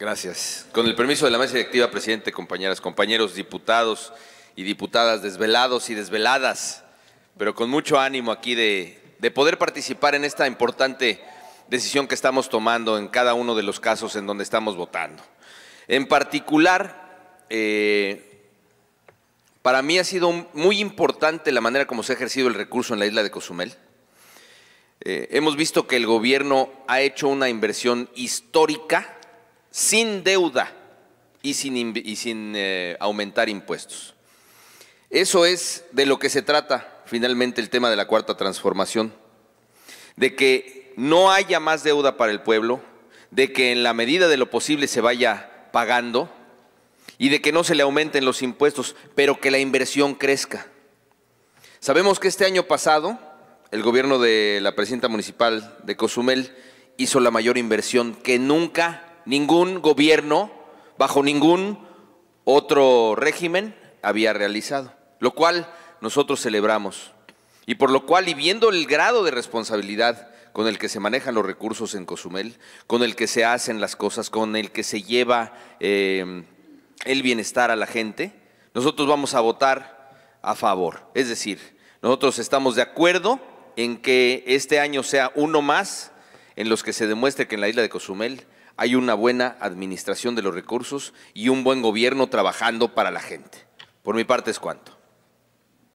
Gracias. Con el permiso de la mesa directiva, presidente, compañeras, compañeros, diputados y diputadas, desvelados y desveladas, pero con mucho ánimo aquí de, poder participar en esta importante decisión que estamos tomando en cada uno de los casos en donde estamos votando. En particular, eh, para mí ha sido muy importante la manera como se ha ejercido el recurso en la isla de Cozumel. Eh, hemos visto que el gobierno ha hecho una inversión histórica sin deuda y sin, sin eh, aumentar impuestos. Eso es de lo que se trata finalmente el tema de la cuarta transformación, de que no haya más deuda para el pueblo, de que en la medida de lo posible se vaya pagando y de que no se le aumenten los impuestos, pero que la inversión crezca. Sabemos que este año pasado el gobierno de la presidenta municipal de Cozumel hizo la mayor inversión que nunca ningún gobierno, bajo ningún otro régimen, había realizado, lo cual nosotros celebramos. Y por lo cual, y viendo el grado de responsabilidad con el que se manejan los recursos en Cozumel, con el que se hacen las cosas, con el que se lleva eh, el bienestar a la gente, nosotros vamos a votar a favor. Es decir, nosotros estamos de acuerdo en que este año sea uno más en los que se demuestre que en la isla de Cozumel hay una buena administración de los recursos y un buen gobierno trabajando para la gente. Por mi parte es cuanto.